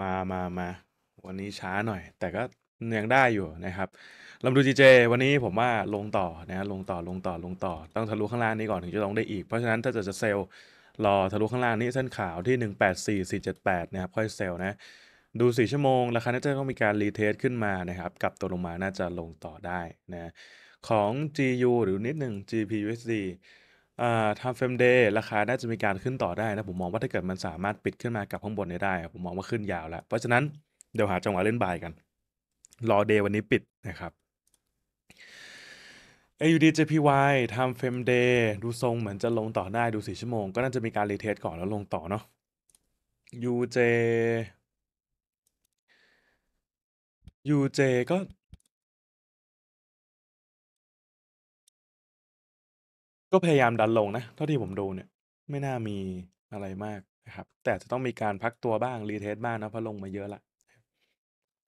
มามามาวันนี้ช้าหน่อย แต่ก็ยังได้อยู่นะครับ ลำดูจีเจวันนี้ผมว่าลงต่อนะลงต่อ ลงต่อ ลงต่อ ต้องทะลุข้างล่างนี้ก่อนถึงจะลงได้อีก เพราะฉะนั้นถ้าจะจะเซลล์ รอทะลุข้างล่างนี้เส้นขาวที่ 184478 นะครับค่อยเซลล์นะ ดู 4 ชั่วโมงราคาน่าจะต้องมีการรีเทสขึ้นมานะครับ กลับตัวลงมาน่าจะลงต่อได้นะของ GU หรือ นิดหนึ่ง GPUSD ทำาฟ i m e f r ราคา น่าจะมีการขึ้นต่อได้นะ ผมมองว่าถ้าเกิดมันสามารถปิดขึ้นมากับข้างบนได้ ผมมองว่าขึ้นยาวแล้ว เพราะฉะนั้นเดี๋ยวหาจังหวะเล่นบายกัน รอเดย์วันนี้ปิดนะครับ AUD JPY ทำเฟ Frame d ดูทรงเหมือนจะลงต่อได้ดูสีชั่วโมง ก็น่าจะมีการรีเทสก่อนแล้วลงต่อเนาะ UJ UJ ก็ก็พยายามดันลงนะ เท่าที่ผมดูเนี่ย ไม่น่ามีอะไรมากนะครับ แต่จะต้องมีการพักตัวบ้างรีเทสบ้างนะเพราะลงมาเยอะละ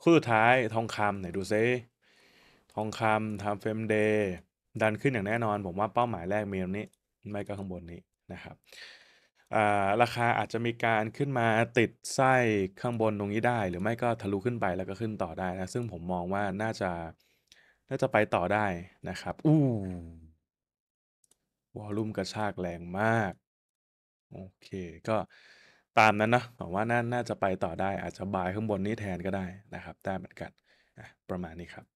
คู่สุดท้ายทองคำไหนดูซิ ทองคำทำเฟรมเดย์ดันขึ้นอย่างแน่นอนผมว่าเป้าหมายแรกมีตรงนี้ ไม่ก็ข้างบนนี้นะครับราคาอาจจะมีการขึ้นมาติดไส้ข้างบนตรงนี้ได้ หรือไม่ก็ทะลุขึ้นไปแล้วก็ขึ้นต่อได้นะซึ่งผมมองว่าน่าจะน่าจะไปต่อได้นะครับ อู้วอลลุ่มกระชากแรงมาก โอเค ก็ตามนั้นนะผมว่าน่าน่าจะไปต่อได้อาจจะบายข้างบนนี้แทนก็ได้นะครับได้เหมือนกันประมาณนี้ครับ